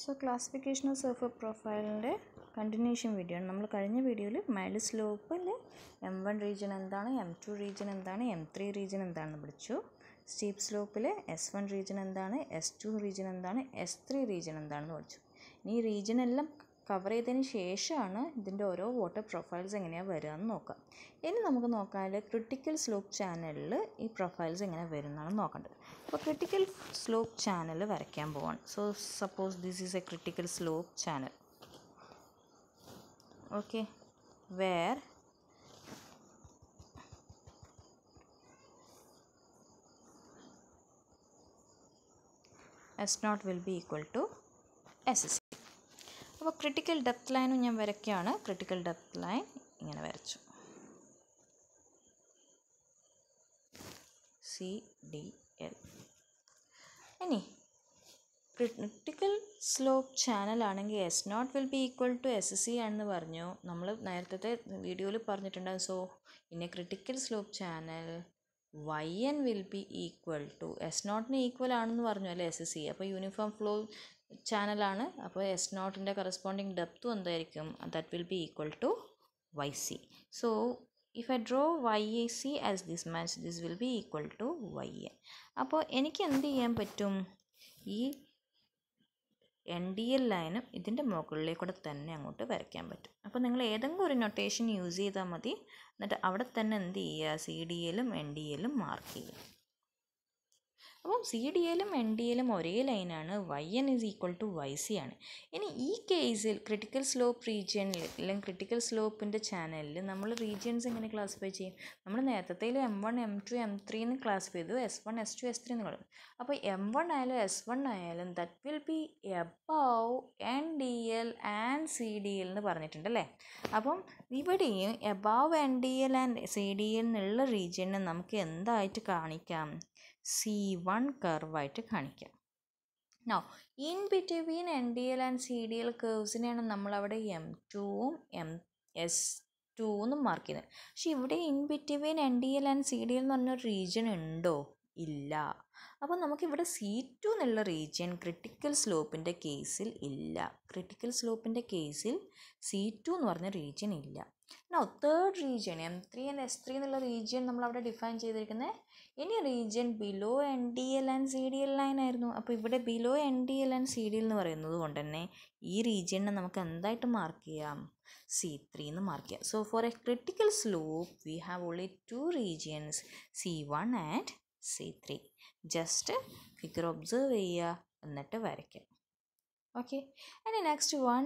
So classification of surface പ്രൊഫൈലിൻ്റെ continuation video ആണ് നമ്മൾ കഴിഞ്ഞ വീഡിയോയിൽ മൈൽഡ് അല്ലെ എം വൺ റീജിയൻ എന്താണ് എം ടു റീജിയൻ എന്താണ് എം ത്രീ റീജിയൻ എന്താണെന്ന് പഠിച്ചു സ്റ്റീപ്പ് സ്ലോപ്പിൽ എസ് വൺ റീജിയൻ എന്താണ് എസ് ടു റീജിയൻ എന്താണ് എസ് ത്രീ റീജിയൻ എന്താണെന്ന് പഠിച്ചു ഇനി ഈ റീജിയൻ എല്ലാം കവർ ചെയ്തതിന് ശേഷമാണ് ഇതിൻ്റെ ഓരോ വാട്ടർ പ്രൊഫൈൽസ് എങ്ങനെയാണ് എന്ന് നോക്കാം ഇനി നമുക്ക് നോക്കാൻ ക്രിട്ടിക്കൽ സ്ലോപ്പ് ചാനലിൽ ഈ പ്രൊഫൈൽസ് എങ്ങനെ വരുന്നതാണ് നോക്കേണ്ടത് അപ്പോൾ ക്രിട്ടിക്കൽ സ്ലോപ്പ് ചാനൽ വരയ്ക്കാൻ പോവാണ് so suppose this is a critical slope channel okay where S naught will be equal S S അപ്പോൾ ക്രിട്ടിക്കൽ ഡെപ്ത് ലൈനും ഞാൻ വരയ്ക്കുകയാണ് ക്രിട്ടിക്കൽ ഡെപ്ത് ലൈൻ ഇങ്ങനെ വരച്ചു സി ഡി എൽ ഇനി ക്രിട്ടിക്കൽ സ്ലോപ്പ് ചാനലാണെങ്കിൽ S not will be equal to S C ആണെന്ന് പറഞ്ഞു നമ്മൾ നേരത്തെ വീഡിയോയിൽ പറഞ്ഞിട്ടുണ്ട് സോ ഇനി critical slope channel Y N will be equal to S നോട്ടിന് ഈക്വൽ ആണെന്ന് പറഞ്ഞു അല്ലേ എസ് സി അപ്പോൾ യൂണിഫോം ഫ്ലോ ചാനലാണ് അപ്പോൾ എസ് നോട്ടിൻ്റെ കറസ്പോണ്ടിങ് ഡെപ്തും എന്തായിരിക്കും that will be equal to Y C so if I draw Y A C as this match this will be equal to Y A അപ്പോൾ എനിക്ക് എന്ത് ചെയ്യാൻ പറ്റും ഈ എൻ ഡി എൽ ലൈനും ഇതിൻ്റെ മുകളിലേ കൂടെ തന്നെ അങ്ങോട്ട് വരയ്ക്കാൻ പറ്റും അപ്പോൾ നിങ്ങൾ ഏതെങ്കിലും ഒരു നൊട്ടേഷൻ യൂസ് ചെയ്താൽ മതി എന്നിട്ട് അവിടെ തന്നെ എന്ത് ചെയ്യുക സി ഡി എല്ലും എൻ ഡി എല്ലും മാർക്ക് ചെയ്യുക അപ്പം സി ഡി എയിലും എൻ ഡി എയിലും ഒരേ ലൈനാണ് Y N is equal to Y C ആണ് ഇനി ഈ കേസിൽ ക്രിട്ടിക്കൽ സ്ലോപ്പ് റീജിയനിൽ അല്ലെങ്കിൽ ക്രിട്ടിക്കൽ സ്ലോപ്പിൻ്റെ ചാനലിൽ നമ്മൾ റീജിയൻസ് എങ്ങനെ ക്ലാസിഫൈ ചെയ്യും നമ്മൾ നേരത്തെ M one M two M three എന്ന് ക്ലാസിഫൈ ചെയ്തു S one S two S three എന്ന് പറയുന്നത് അപ്പോൾ എം വൺ ആയാലും എസ് വൺ ആയാലും that will be above N D L and C D L എന്ന് പറഞ്ഞിട്ടുണ്ട് അല്ലേ അപ്പം ഇവിടെയും above N D L and C D L എന്നുള്ള റീജിയനെ നമുക്ക് എന്തായിട്ട് കാണിക്കാം സി വൺ കർവായിട്ട് കാണിക്കാം no in between N D L and C D L കേവ്സിനെയാണ് നമ്മളവിടെ എം ടുവും എം എസ് ടു മാർക്ക് ചെയ്യുന്നത് പക്ഷെ ഇവിടെ in between N D L and C D L എന്ന് പറഞ്ഞൊരു റീജിയൻ ഉണ്ടോ ഇല്ല അപ്പോൾ നമുക്കിവിടെ സി ടു എന്നുള്ള റീജിയൻ ക്രിട്ടിക്കൽ സ്ലോപ്പിൻ്റെ കേസിൽ ഇല്ല ക്രിട്ടിക്കൽ സ്ലോപ്പിൻ്റെ കേസിൽ സി ടു എന്ന് പറഞ്ഞ റീജിയൻ ഇല്ല no third region M three and S three എന്നുള്ള റീജിയൻ നമ്മൾ അവിടെ ഡിഫൈൻ ചെയ്തിരിക്കുന്നത് ഇനി region below N D L and C D L line ആയിരുന്നു അപ്പോൾ ഇവിടെ below N D L and C D L എന്ന് പറയുന്നത് കൊണ്ട് തന്നെ ഈ റീജിയനെ നമുക്ക് എന്തായിട്ട് മാർക്ക് ചെയ്യാം സി ത്രീ എന്ന് മാർക്ക് ചെയ്യാം so for a critical slope we have only two regions C one and C three just figure observe ചെയ്യുക എന്നിട്ട് വരയ്ക്കുക ഓക്കെ ആൻഡ് നെക്സ്റ്റ് വൺ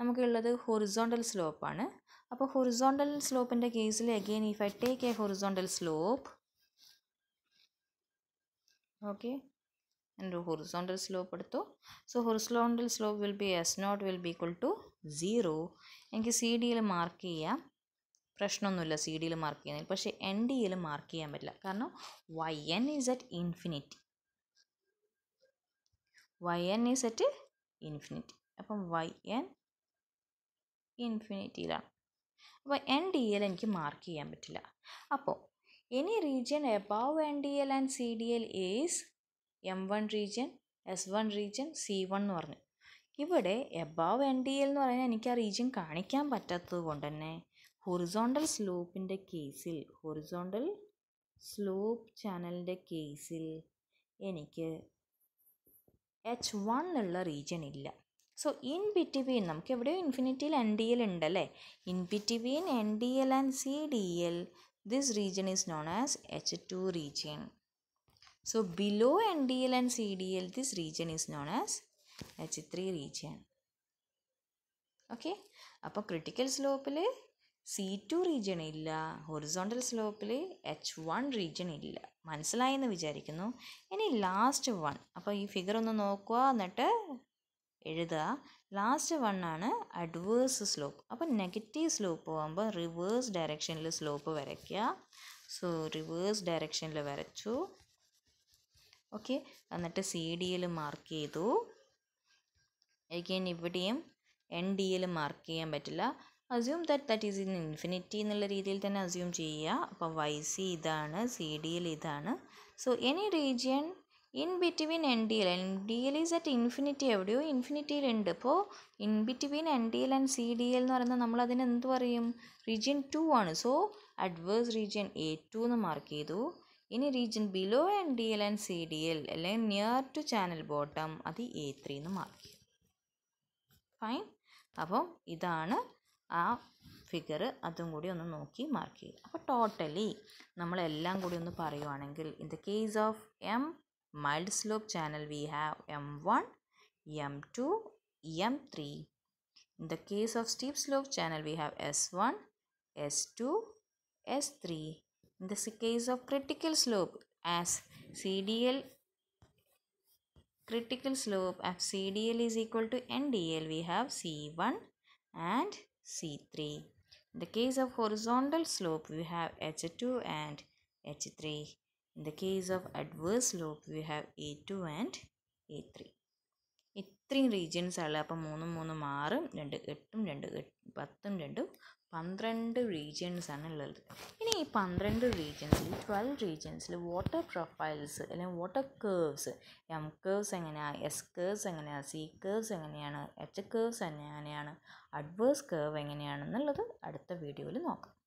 നമുക്കുള്ളത് ഹൊറിസോണ്ടൽ സ്ലോപ്പാണ് അപ്പോൾ ഹൊറിസോണ്ടൽ സ്ലോപ്പിൻ്റെ കേസിൽ again if I take a horizontal slope okay എൻ്റെ horizontal slope എടുത്തു so horizontal slope will be S not will be equal to zero എനിക്ക് സി ഡിയിൽ മാർക്ക് ചെയ്യാം പ്രശ്നമൊന്നുമില്ല സി ഡിയിൽ മാർക്ക് ചെയ്യുന്നതിൽ പക്ഷേ എൻ ഡിയിൽ മാർക്ക് ചെയ്യാൻ പറ്റില്ല കാരണം Y N is at infinity Y N is at infinity അപ്പം വൈ എൻ ഇൻഫിനിറ്റിയിലാണ് അപ്പോൾ എൻ ഡി എൽ എനിക്ക് മാർക്ക് ചെയ്യാൻ പറ്റില്ല അപ്പോൾ any region above N D L and C D L is M one region S one region C one എന്ന് പറഞ്ഞു ഇവിടെ എബവ് എൻ ഡി എൽ എന്ന് പറഞ്ഞാൽ എനിക്ക് ആ റീജിയൻ കാണിക്കാൻ പറ്റാത്തത് കൊണ്ട് തന്നെ ഹൊറിസോണ്ടൽ സ്ലോപ്പിൻ്റെ കേസിൽ ഹൊറിസോണ്ടൽ സ്ലോപ്പ് ചാനലിൻ്റെ കേസിൽ എനിക്ക് എച്ച് വൺ ഉള്ള റീജിയൻ ഇല്ല സോ ഇൻ ബിറ്റ്വീൻ നമുക്ക് എവിടെയോ ഇൻഫിനിറ്റിയിൽ എൻ ഡി എൽ ഉണ്ടല്ലേ in between N D L and C D L this region is known as H two region so below N D L and C D L this region is known as H three region okay അപ്പോൾ critical സ്ലോപ്പിൽ C two region ഇല്ല horizontal സ്ലോപ്പിൽ H one region ഇല്ല മനസ്സിലായെന്ന് വിചാരിക്കുന്നു ഇനി last one അപ്പോൾ ഈ ഫിഗർ ഒന്ന് നോക്കുക എന്നിട്ട് എഴുതുക ലാസ്റ്റ് വൺ ആണ് അഡ്വേഴ്സ് സ്ലോപ്പ് അപ്പോൾ നെഗറ്റീവ് സ്ലോപ്പ് പോകുമ്പോൾ റിവേഴ്സ് ഡയറക്ഷനിൽ സ്ലോപ്പ് വരയ്ക്കുക സോ റിവേഴ്സ് ഡയറക്ഷനിൽ വരച്ചു ഓക്കെ എന്നിട്ട് സി ഡിയിൽ മാർക്ക് ചെയ്തു എഗെയിൻ ഇവിടെയും എൻ ഡിയിൽ മാർക്ക് ചെയ്യാൻ പറ്റില്ല assume that that is in infinity എന്നുള്ള രീതിയിൽ തന്നെ അസ്യൂം ചെയ്യുക അപ്പോൾ വൈ സി ഇതാണ് സി ഡിയിൽ ഇതാണ് so any region in between N D L N D L is at infinity എവിടെയോ ഇൻഫിനിറ്റിയിലുണ്ട് ഇപ്പോൾ in between N D L and C D L എന്ന് പറയുന്നത് നമ്മൾ അതിന് എന്ത് പറയും റീജിയൻ ടു ആണ് so adverse region A two എന്ന് മാർക്ക് ചെയ്തു ഇനി region below N D L and C D L അല്ലെങ്കിൽ നിയർ ടു ചാനൽ ബോട്ടം അത് എ ത്രീ എന്ന് മാർക്ക് ചെയ്തു ഫൈൻ അപ്പോൾ ഇതാണ് ആ ഫിഗർ അതും കൂടി ഒന്ന് നോക്കി മാർക്ക് ചെയ്യുക അപ്പോൾ ടോട്ടലി നമ്മളെല്ലാം കൂടി ഒന്ന് പറയുവാണെങ്കിൽ in the case of M mild slope channel we have M1, M2, M3. In the case of steep slope channel we have S1, S2, S3. In the case of critical slope as CDL critical slope of CDL is equal to NDL we have C1 and C3. In the case of horizontal slope we have H2 and H3. In the case of adverse slope, we have A2 and A3. ഇത്രയും regions ഉള്ളത് അപ്പം മൂന്നും മൂന്നും ആറും രണ്ട് എട്ടും രണ്ട് പത്തും രണ്ടും പന്ത്രണ്ട് റീജിയൻസ് ആണ് ഉള്ളത് ഇനി ഈ പന്ത്രണ്ട് റീജിയൻസിൽ ട്വൽവ് റീജിയൻസിൽ വാട്ടർ പ്രൊഫൈൽസ് അല്ലെങ്കിൽ വാട്ടർ കേവ്സ് എം കേവ്സ് എങ്ങനെയാണ് എസ് കേവ്സ് എങ്ങനെയാണ് സി കേവ്സ് എങ്ങനെയാണ് എച്ച് കേവ്സ് എങ്ങനെയാണ് അഡ്വേഴ്സ് കേവ് എങ്ങനെയാണെന്നുള്ളത് അടുത്ത വീഡിയോയിൽ നോക്കാം